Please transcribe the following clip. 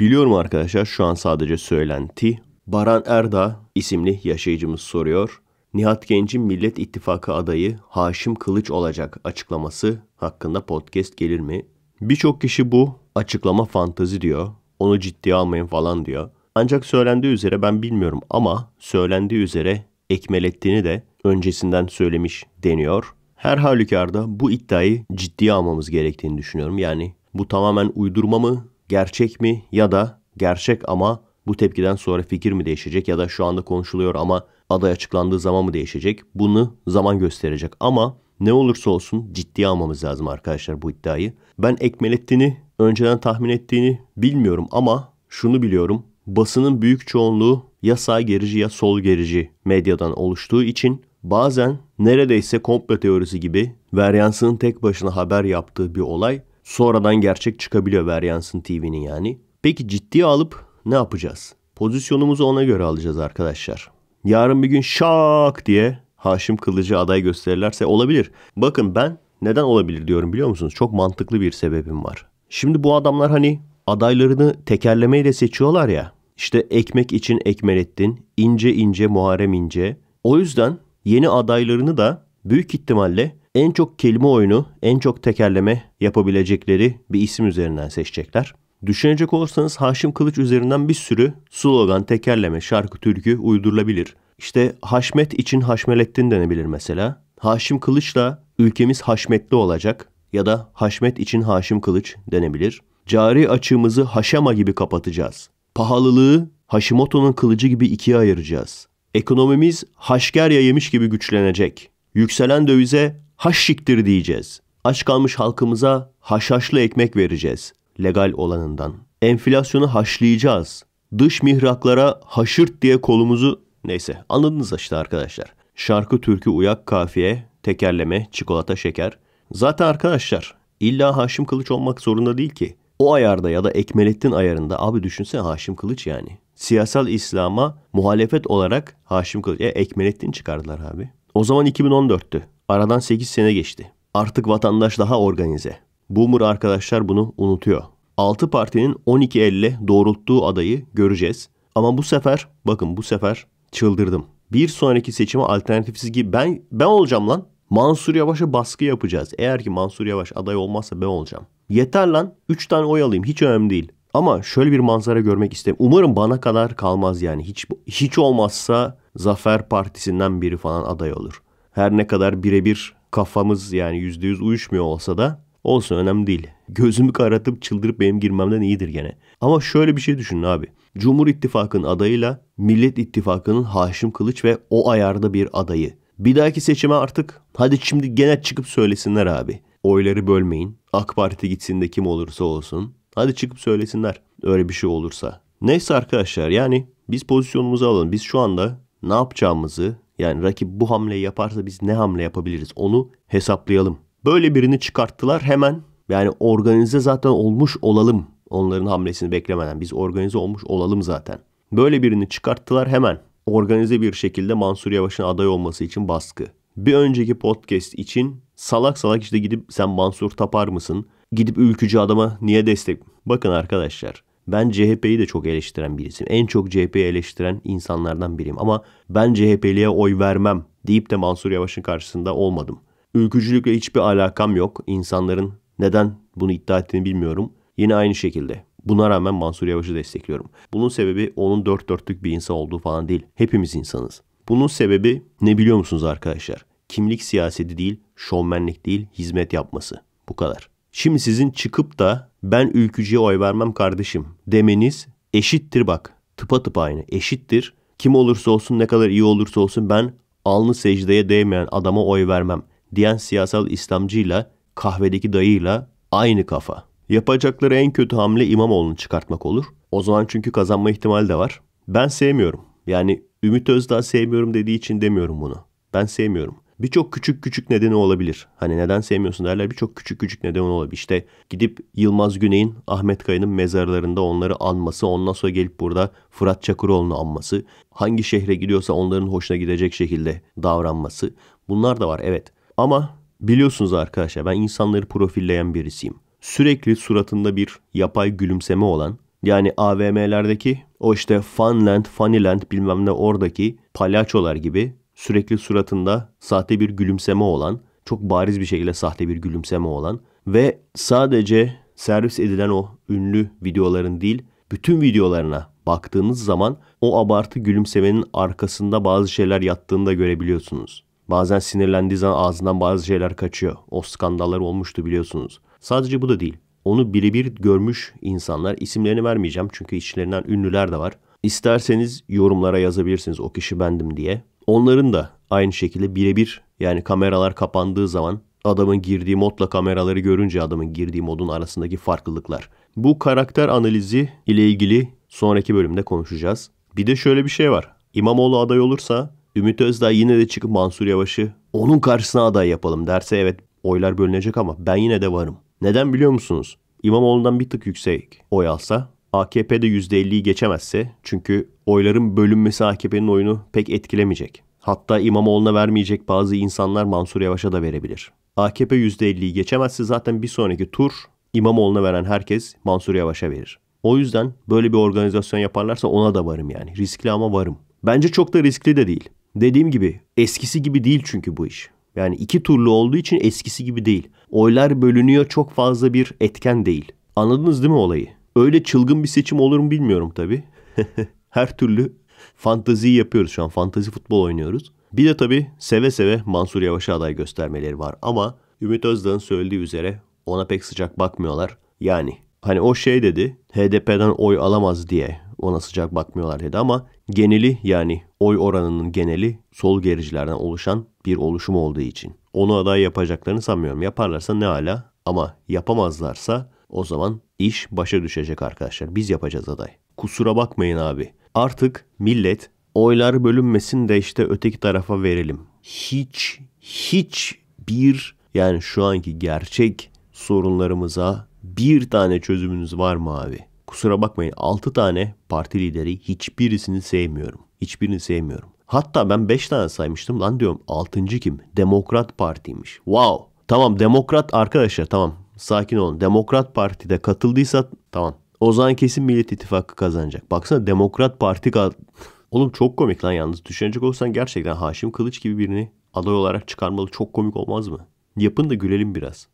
Biliyorum arkadaşlar şu an sadece söylenti. Baran Erda isimli yaşayıcımız soruyor. Nihat Genç'in Millet İttifakı adayı Haşim Kılıç olacak açıklaması hakkında podcast gelir mi? Birçok kişi bu açıklama fantazi diyor. Onu ciddiye almayın falan diyor. Ancak söylendiği üzere ben bilmiyorum ama söylendiği üzere Ekmelettin'i de öncesinden söylemiş deniyor. Her halükarda bu iddiayı ciddiye almamız gerektiğini düşünüyorum. Yani bu tamamen uydurma mı gerçek mi ya da gerçek ama bu tepkiden sonra fikir mi değişecek ya da şu anda konuşuluyor ama aday açıklandığı zaman mı değişecek? Bunu zaman gösterecek ama ne olursa olsun ciddiye almamız lazım arkadaşlar bu iddiayı. Ben Ekmelettiğini önceden tahmin ettiğini bilmiyorum ama şunu biliyorum. Basının büyük çoğunluğu ya sağ gerici ya sol gerici medyadan oluştuğu için bazen neredeyse komplo teorisi gibi varyansının tek başına haber yaptığı bir olay Sonradan gerçek çıkabiliyor Varyans'ın TV'nin yani. Peki ciddiye alıp ne yapacağız? Pozisyonumuzu ona göre alacağız arkadaşlar. Yarın bir gün şak diye Haşim Kılıcı aday gösterirlerse olabilir. Bakın ben neden olabilir diyorum biliyor musunuz? Çok mantıklı bir sebebim var. Şimdi bu adamlar hani adaylarını tekerlemeyle seçiyorlar ya. İşte ekmek için Ekmelettin, ince ince Muharrem ince. O yüzden yeni adaylarını da büyük ihtimalle en çok kelime oyunu, en çok tekerleme yapabilecekleri bir isim üzerinden seçecekler. Düşünecek olursanız Haşim Kılıç üzerinden bir sürü slogan, tekerleme, şarkı, türkü uydurulabilir. İşte Haşmet için Haşmelettin denebilir mesela. Haşim Kılıç'la ülkemiz haşmetli olacak ya da Haşmet için Haşim Kılıç denebilir. Cari açığımızı haşama gibi kapatacağız. Pahalılığı Haşimoto'nun kılıcı gibi ikiye ayıracağız. Ekonomimiz haşkerya yemiş gibi güçlenecek. Yükselen dövize haşşiktir diyeceğiz. Aç kalmış halkımıza haşhaşlı ekmek vereceğiz. Legal olanından. Enflasyonu haşlayacağız. Dış mihraklara haşırt diye kolumuzu... Neyse anladınız işte arkadaşlar. Şarkı, türkü, uyak, kafiye, tekerleme, çikolata, şeker. Zaten arkadaşlar illa Haşim Kılıç olmak zorunda değil ki. O ayarda ya da Ekmelettin ayarında abi düşünsene Haşim Kılıç yani. Siyasal İslam'a muhalefet olarak Haşim Kılıç. E, Ekmelettin çıkardılar abi. O zaman 2014'tü. Aradan 8 sene geçti. Artık vatandaş daha organize. Boomer arkadaşlar bunu unutuyor. 6 partinin 12 elle doğrulttuğu adayı göreceğiz. Ama bu sefer bakın bu sefer çıldırdım. Bir sonraki seçime alternatifsiz gibi ben ben olacağım lan. Mansur Yavaş'a baskı yapacağız. Eğer ki Mansur Yavaş aday olmazsa ben olacağım. Yeter lan 3 tane oy alayım hiç önemli değil. Ama şöyle bir manzara görmek isterim. Umarım bana kadar kalmaz yani. Hiç hiç olmazsa Zafer Partisi'nden biri falan aday olur her ne kadar birebir kafamız yani yüzde yüz uyuşmuyor olsa da olsun önemli değil. Gözümü karatıp çıldırıp benim girmemden iyidir gene. Ama şöyle bir şey düşünün abi. Cumhur İttifakı'nın adayıyla Millet İttifakı'nın Haşim Kılıç ve o ayarda bir adayı. Bir dahaki seçime artık hadi şimdi gene çıkıp söylesinler abi. Oyları bölmeyin. AK Parti gitsin de kim olursa olsun. Hadi çıkıp söylesinler öyle bir şey olursa. Neyse arkadaşlar yani biz pozisyonumuzu alalım. Biz şu anda ne yapacağımızı, yani rakip bu hamleyi yaparsa biz ne hamle yapabiliriz onu hesaplayalım. Böyle birini çıkarttılar hemen yani organize zaten olmuş olalım. Onların hamlesini beklemeden biz organize olmuş olalım zaten. Böyle birini çıkarttılar hemen. Organize bir şekilde Mansur Yavaş'ın aday olması için baskı. Bir önceki podcast için salak salak işte gidip sen Mansur tapar mısın? Gidip ülkücü adama niye destek? Bakın arkadaşlar ben CHP'yi de çok eleştiren birisiyim. En çok CHP'yi eleştiren insanlardan biriyim. Ama ben CHP'liye oy vermem deyip de Mansur Yavaş'ın karşısında olmadım. Ülkücülükle hiçbir alakam yok. İnsanların neden bunu iddia ettiğini bilmiyorum. Yine aynı şekilde. Buna rağmen Mansur Yavaş'ı destekliyorum. Bunun sebebi onun dört dörtlük bir insan olduğu falan değil. Hepimiz insanız. Bunun sebebi ne biliyor musunuz arkadaşlar? Kimlik siyaseti değil, şovmenlik değil, hizmet yapması. Bu kadar. Şimdi sizin çıkıp da ben ülkücüye oy vermem kardeşim demeniz eşittir bak. Tıpa tıpa aynı eşittir. Kim olursa olsun ne kadar iyi olursa olsun ben alnı secdeye değmeyen adama oy vermem diyen siyasal İslamcıyla kahvedeki dayıyla aynı kafa. Yapacakları en kötü hamle İmamoğlu'nu çıkartmak olur. O zaman çünkü kazanma ihtimali de var. Ben sevmiyorum. Yani Ümit Özdağ sevmiyorum dediği için demiyorum bunu. Ben sevmiyorum. Birçok küçük küçük nedeni olabilir. Hani neden sevmiyorsun derler birçok küçük küçük neden olabilir. İşte gidip Yılmaz Güney'in Ahmet Kaya'nın mezarlarında onları anması. Ondan sonra gelip burada Fırat Çakıroğlu'nu anması. Hangi şehre gidiyorsa onların hoşuna gidecek şekilde davranması. Bunlar da var evet. Ama biliyorsunuz arkadaşlar ben insanları profilleyen birisiyim. Sürekli suratında bir yapay gülümseme olan yani AVM'lerdeki o işte Funland, Funnyland bilmem ne oradaki palyaçolar gibi sürekli suratında sahte bir gülümseme olan, çok bariz bir şekilde sahte bir gülümseme olan ve sadece servis edilen o ünlü videoların değil, bütün videolarına baktığınız zaman o abartı gülümsemenin arkasında bazı şeyler yattığını da görebiliyorsunuz. Bazen sinirlendiği zaman ağzından bazı şeyler kaçıyor. O skandallar olmuştu biliyorsunuz. Sadece bu da değil. Onu birebir görmüş insanlar isimlerini vermeyeceğim çünkü içlerinden ünlüler de var. İsterseniz yorumlara yazabilirsiniz o kişi bendim diye. Onların da aynı şekilde birebir yani kameralar kapandığı zaman adamın girdiği modla kameraları görünce adamın girdiği modun arasındaki farklılıklar. Bu karakter analizi ile ilgili sonraki bölümde konuşacağız. Bir de şöyle bir şey var. İmamoğlu aday olursa Ümit Özdağ yine de çıkıp Mansur Yavaş'ı onun karşısına aday yapalım derse evet oylar bölünecek ama ben yine de varım. Neden biliyor musunuz? İmamoğlu'ndan bir tık yüksek oy alsa AKP de %50'yi geçemezse çünkü oyların bölünmesi AKP'nin oyunu pek etkilemeyecek. Hatta İmamoğlu'na vermeyecek bazı insanlar Mansur Yavaş'a da verebilir. AKP %50'yi geçemezse zaten bir sonraki tur İmamoğlu'na veren herkes Mansur Yavaş'a verir. O yüzden böyle bir organizasyon yaparlarsa ona da varım yani. Riskli ama varım. Bence çok da riskli de değil. Dediğim gibi eskisi gibi değil çünkü bu iş. Yani iki turlu olduğu için eskisi gibi değil. Oylar bölünüyor çok fazla bir etken değil. Anladınız değil mi olayı? Öyle çılgın bir seçim olur mu bilmiyorum tabii. Her türlü fantazi yapıyoruz şu an. Fantazi futbol oynuyoruz. Bir de tabii seve seve Mansur Yavaş'a aday göstermeleri var. Ama Ümit Özdağ'ın söylediği üzere ona pek sıcak bakmıyorlar. Yani hani o şey dedi HDP'den oy alamaz diye ona sıcak bakmıyorlar dedi ama geneli yani oy oranının geneli sol gericilerden oluşan bir oluşum olduğu için. Onu aday yapacaklarını sanmıyorum. Yaparlarsa ne ala ama yapamazlarsa o zaman İş başa düşecek arkadaşlar. Biz yapacağız aday. Kusura bakmayın abi. Artık millet oylar bölünmesin de işte öteki tarafa verelim. Hiç hiç bir yani şu anki gerçek sorunlarımıza bir tane çözümünüz var mı abi? Kusura bakmayın 6 tane parti lideri hiçbirisini sevmiyorum. Hiçbirini sevmiyorum. Hatta ben 5 tane saymıştım lan diyorum 6. kim? Demokrat Parti'ymiş. Wow. Tamam demokrat arkadaşlar tamam Sakin olun. Demokrat Parti'de katıldıysa tamam. O zaman kesin Millet İttifakı kazanacak. Baksana Demokrat Parti Oğlum çok komik lan yalnız. Düşünecek olsan gerçekten Haşim Kılıç gibi birini aday olarak çıkarmalı çok komik olmaz mı? Yapın da gülelim biraz.